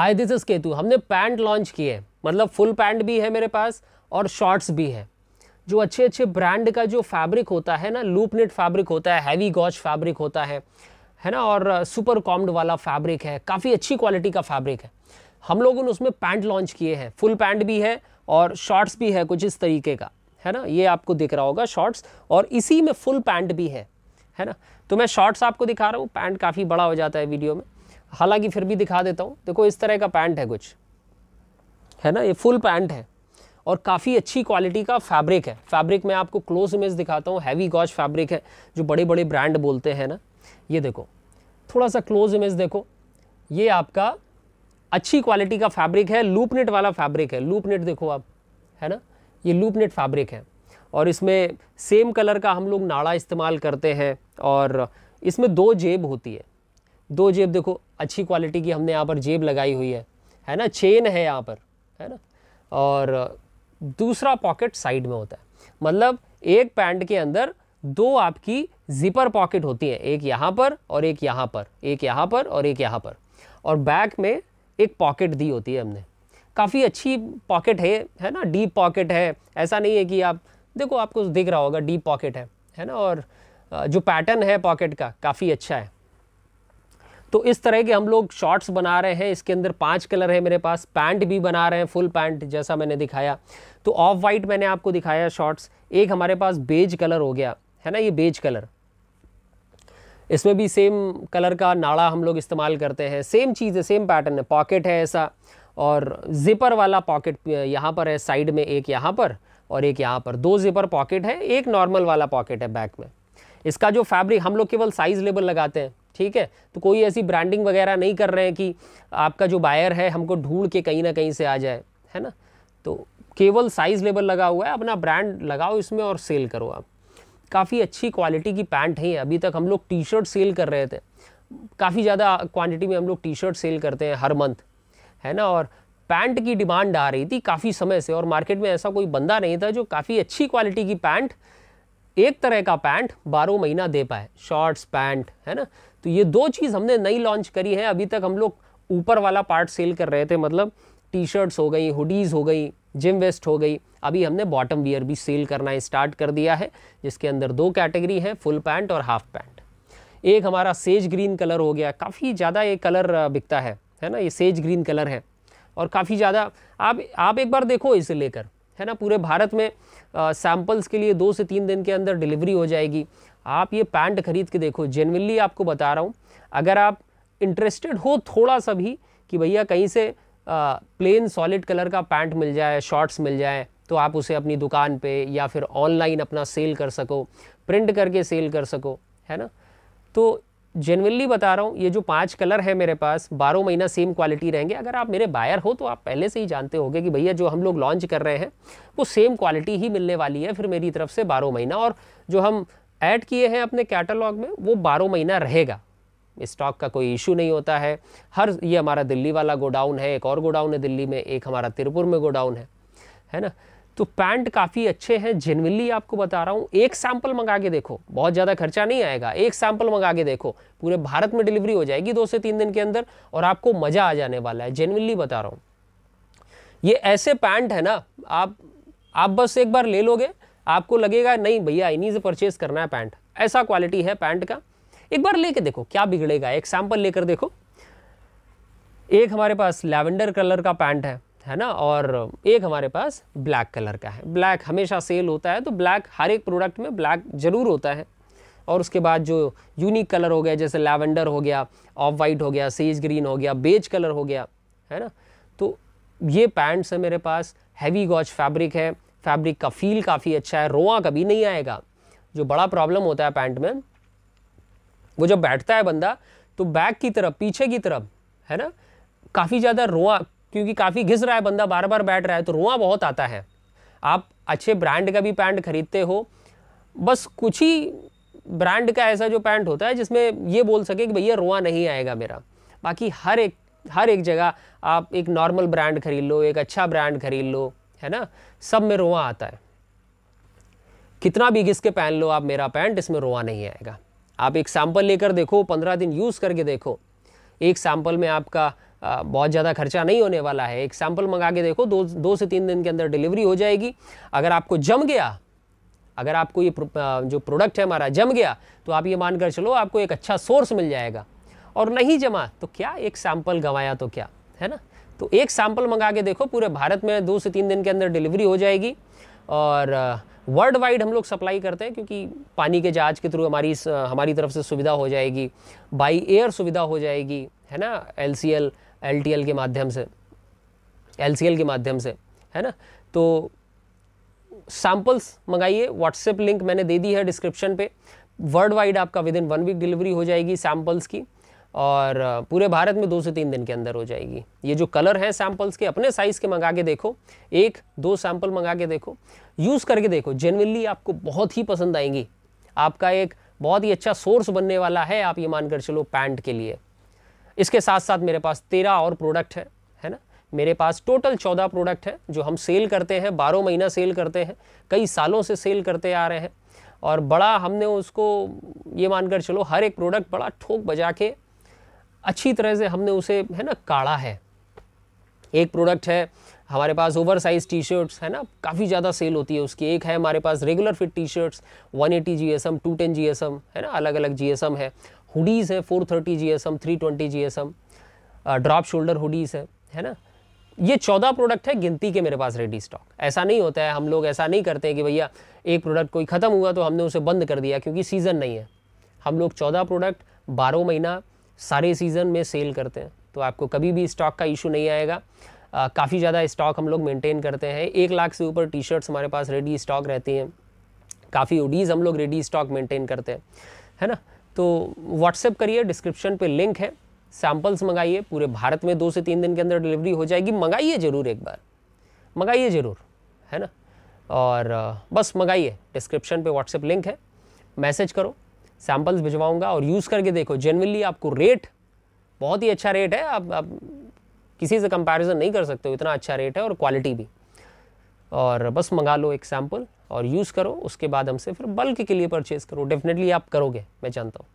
hi this is Ketu हमने pant launch किए हैं मतलब फुल पैंट भी है मेरे पास और शॉर्ट्स भी है जो अच्छे अच्छे ब्रांड का जो फैब्रिक होता है ना लूप नेट फैब्रिक होता है हैवी गॉच फैब्रिक होता है है ना और सुपर कॉम्ड वाला फैब्रिक है काफ़ी अच्छी क्वालिटी का फैब्रिक है हम लोगों ने उसमें पैंट लॉन्च किए हैं फुल पैंट भी है और शॉर्ट्स भी है कुछ इस तरीके का है ना ये आपको दिख रहा होगा शॉर्ट्स और इसी में फुल पैंट भी है है ना तो मैं शॉर्ट्स आपको दिखा रहा हूँ पैंट काफ़ी बड़ा हो जाता है वीडियो में हालांकि फिर भी दिखा देता हूँ देखो इस तरह का पैंट है कुछ है ना ये फुल पैंट है और काफ़ी अच्छी क्वालिटी का फैब्रिक है फैब्रिक में आपको क्लोज इमेज दिखाता हूँ हैवी गॉज फैब्रिक है जो बड़े बड़े ब्रांड बोलते हैं ना ये देखो थोड़ा सा क्लोज इमेज देखो ये आपका अच्छी क्वालिटी का फैब्रिक है लूप नेट वाला फैब्रिक है लूप नेट देखो आप है ना ये लूप नेट फैब्रिक है और इसमें सेम कलर का हम लोग नाड़ा इस्तेमाल करते हैं और इसमें दो जेब होती है दो जेब देखो अच्छी क्वालिटी की हमने यहाँ पर जेब लगाई हुई है है ना चेन है यहाँ पर है ना और दूसरा पॉकेट साइड में होता है मतलब एक पैंट के अंदर दो आपकी जिपर पॉकेट होती है एक यहाँ पर और एक यहाँ पर एक यहाँ पर और एक यहाँ पर और बैक में एक पॉकेट दी होती है हमने काफ़ी अच्छी पॉकेट है है ना डीप पॉकेट है ऐसा नहीं है कि आप देखो आपको दिख रहा होगा डीप पॉकेट है है ना और जो पैटर्न है पॉकेट का काफ़ी अच्छा है तो इस तरह के हम लोग शॉर्ट्स बना रहे हैं इसके अंदर पांच कलर है मेरे पास पैंट भी बना रहे हैं फुल पैंट जैसा मैंने दिखाया तो ऑफ वाइट मैंने आपको दिखाया शॉर्ट्स एक हमारे पास बेज कलर हो गया है ना ये बेज कलर इसमें भी सेम कलर का नाड़ा हम लोग इस्तेमाल करते हैं सेम चीज़ है सेम पैटर्न है पॉकेट है ऐसा और जिपर वाला पॉकेट यहाँ पर है साइड में एक यहाँ पर और एक यहाँ पर दो जिपर पॉकेट है एक नॉर्मल वाला पॉकेट है बैक में इसका जो फैब्रिक हम लोग केवल साइज़ लेबल लगाते हैं ठीक है तो कोई ऐसी ब्रांडिंग वगैरह नहीं कर रहे हैं कि आपका जो बायर है हमको ढूंढ के कहीं ना कहीं से आ जाए है ना तो केवल साइज़ लेबल लगा हुआ है अपना ब्रांड लगाओ इसमें और सेल करो आप काफ़ी अच्छी क्वालिटी की पैंट है अभी तक हम लोग टी शर्ट सेल कर रहे थे काफ़ी ज़्यादा क्वान्टिटी में हम लोग टी शर्ट सेल करते हैं हर मंथ है ना और पैंट की डिमांड आ रही थी काफ़ी समय से और मार्केट में ऐसा कोई बंदा नहीं था जो काफ़ी अच्छी क्वालिटी की पैंट एक तरह का पैंट बारह महीना दे पाए शॉर्ट्स पैंट है ना तो ये दो चीज़ हमने नई लॉन्च करी है अभी तक हम लोग ऊपर वाला पार्ट सेल कर रहे थे मतलब टी शर्ट्स हो गई हुडीज़ हो गई जिम वेस्ट हो गई अभी हमने बॉटम वियर भी सेल करना स्टार्ट कर दिया है जिसके अंदर दो कैटेगरी हैं फुल पैंट और हाफ पैंट एक हमारा सेज ग्रीन कलर हो गया काफ़ी ज़्यादा ये कलर बिकता है है ना ये सेज ग्रीन कलर है और काफ़ी ज़्यादा आप आप एक बार देखो इसे लेकर है ना पूरे भारत में सैम्पल्स के लिए दो से तीन दिन के अंदर डिलीवरी हो जाएगी आप ये पैंट खरीद के देखो जेनविनली आपको बता रहा हूँ अगर आप इंटरेस्टेड हो थोड़ा सा भी कि भैया कहीं से प्लेन सॉलिड कलर का पैंट मिल जाए शॉर्ट्स मिल जाए तो आप उसे अपनी दुकान पे या फिर ऑनलाइन अपना सेल कर सको प्रिंट करके सेल कर सको है ना तो जेनविनली बता रहा हूँ ये जो पांच कलर है मेरे पास बारह महीना सेम क्वालिटी रहेंगे अगर आप मेरे बायर हो तो आप पहले से ही जानते होंगे कि भैया जो हम लोग लॉन्च कर रहे हैं वो सेम क्वालिटी ही मिलने वाली है फिर मेरी तरफ से बारह महीना और जो हम ऐड किए हैं अपने कैटलॉग में वो बारह महीना रहेगा स्टॉक का कोई इशू नहीं होता है हर ये हमारा दिल्ली वाला गोडाउन है एक और गोडाउन है दिल्ली में एक हमारा तिरुपुर में गोडाउन है है ना तो पैंट काफ़ी अच्छे हैं जेनविनली आपको बता रहा हूँ एक सैंपल मंगा के देखो बहुत ज़्यादा खर्चा नहीं आएगा एक सैंपल मंगा के देखो पूरे भारत में डिलीवरी हो जाएगी दो से तीन दिन के अंदर और आपको मज़ा आ जाने वाला है जेनविनली बता रहा हूँ ये ऐसे पैंट है ना आप आप बस एक बार ले लोगे आपको लगेगा नहीं भैया इन्हीं से परचेज़ करना है पैंट ऐसा क्वालिटी है पैंट का एक बार लेके देखो क्या बिगड़ेगा एक सैंपल लेकर देखो एक हमारे पास लैवेंडर कलर का पैंट है है ना और एक हमारे पास ब्लैक कलर का है ब्लैक हमेशा सेल होता है तो ब्लैक हर एक प्रोडक्ट में ब्लैक ज़रूर होता है और उसके बाद जो यूनिक कलर हो गया जैसे लैवेंडर हो गया ऑफ वाइट हो गया सेज ग्रीन हो गया बेज कलर हो गया है ना तो ये पैंट्स है मेरे पास हैवी गॉच फैब्रिक है फैब्रिक का फील काफ़ी अच्छा है रोआ कभी नहीं आएगा जो बड़ा प्रॉब्लम होता है पैंट में वो जब बैठता है बंदा तो बैक की तरफ पीछे की तरफ है ना काफ़ी ज़्यादा रोआ क्योंकि काफ़ी घिस रहा है बंदा बार बार बैठ रहा है तो रुआ बहुत आता है आप अच्छे ब्रांड का भी पैंट खरीदते हो बस कुछ ही ब्रांड का ऐसा जो पैंट होता है जिसमें ये बोल सके कि भैया रुआ नहीं आएगा मेरा बाकी हर एक हर एक जगह आप एक नॉर्मल ब्रांड खरीद लो एक अच्छा ब्रांड खरीद लो है ना सब में रुआ आता है कितना भी घिस के पहन लो आप मेरा पैंट इसमें रुआ नहीं आएगा आप एक सैम्पल लेकर देखो पंद्रह दिन यूज़ करके देखो एक सैम्पल में आपका बहुत ज़्यादा खर्चा नहीं होने वाला है एक सैम्पल मंगा के देखो दो दो से तीन दिन के अंदर डिलीवरी हो जाएगी अगर आपको जम गया अगर आपको ये जो प्रोडक्ट है हमारा जम गया तो आप ये मानकर चलो आपको एक अच्छा सोर्स मिल जाएगा और नहीं जमा तो क्या एक सैम्पल गंवाया तो क्या है ना तो एक सैम्पल मंगा के देखो पूरे भारत में दो से तीन दिन के अंदर डिलीवरी हो जाएगी और वर्ल्ड वाइड हम लोग सप्लाई करते हैं क्योंकि पानी के जहाज़ के थ्रू हमारी हमारी तरफ से सुविधा हो जाएगी बाई एयर सुविधा हो जाएगी है ना एल एल के माध्यम से एल के माध्यम से है ना तो सैम्पल्स मंगाइए व्हाट्सएप लिंक मैंने दे दी है डिस्क्रिप्शन पे वर्ल्ड वाइड आपका within one week delivery हो जाएगी सैम्पल्स की और पूरे भारत में दो से तीन दिन के अंदर हो जाएगी ये जो कलर हैं सैम्पल्स के अपने साइज़ के मंगा के देखो एक दो सैम्पल मंगा के देखो यूज़ करके देखो जेनविनली आपको बहुत ही पसंद आएंगी आपका एक बहुत ही अच्छा सोर्स बनने वाला है आप ये मानकर चलो पैंट के लिए इसके साथ साथ मेरे पास तेरह और प्रोडक्ट है है ना मेरे पास टोटल चौदह प्रोडक्ट है जो हम सेल करते हैं बारह महीना सेल करते हैं कई सालों से सेल करते आ रहे हैं और बड़ा हमने उसको ये मानकर चलो हर एक प्रोडक्ट बड़ा ठोक बजा के अच्छी तरह से हमने उसे है ना काढ़ा है एक प्रोडक्ट है हमारे पास ओवर साइज टी शर्ट्स है ना काफ़ी ज़्यादा सेल होती है उसकी एक है हमारे पास regular fit T shirts 180 eighty G S M two ten G S M है ना अलग अलग जी एस एम है हुडीज़ है four thirty G S M three twenty G S M drop shoulder hoodies है है ना ये चौदह प्रोडक्ट है गिनती के मेरे पास रेडी स्टॉक ऐसा नहीं होता है हम लोग ऐसा नहीं करते कि भैया एक प्रोडक्ट कोई ख़त्म हुआ तो हमने उसे बंद कर दिया क्योंकि सीज़न नहीं है हम लोग चौदह प्रोडक्ट बारह महीना सारे सीज़न में सेल करते हैं तो आपको कभी भी स्टॉक का इशू नहीं आएगा काफ़ी ज़्यादा स्टॉक हम लोग मेंटेन करते हैं एक लाख से ऊपर टी शर्ट्स हमारे पास रेडी स्टॉक रहती हैं काफ़ी ओडीज़ हम लोग रेडी स्टॉक मेंटेन करते हैं है ना तो व्हाट्सएप करिए डिस्क्रिप्शन पे लिंक है सैम्पल्स मंगाइए पूरे भारत में दो से तीन दिन के अंदर डिलीवरी हो जाएगी मंगाइए ज़रूर एक बार मंगाइए ज़रूर है ना और बस मंगाइए डिस्क्रिप्शन पे व्हाट्सएप लिंक है मैसेज करो सैम्पल्स भिजवाऊंगा और यूज़ करके देखो जेनविनली आपको रेट बहुत ही अच्छा रेट है आप, आप किसी से कंपैरिजन नहीं कर सकते हो इतना अच्छा रेट है और क्वालिटी भी और बस मंगा लो एक सैम्पल और यूज़ करो उसके बाद हमसे फिर बल्क के लिए परचेज़ करो डेफिनेटली आप करोगे मैं जानता हूँ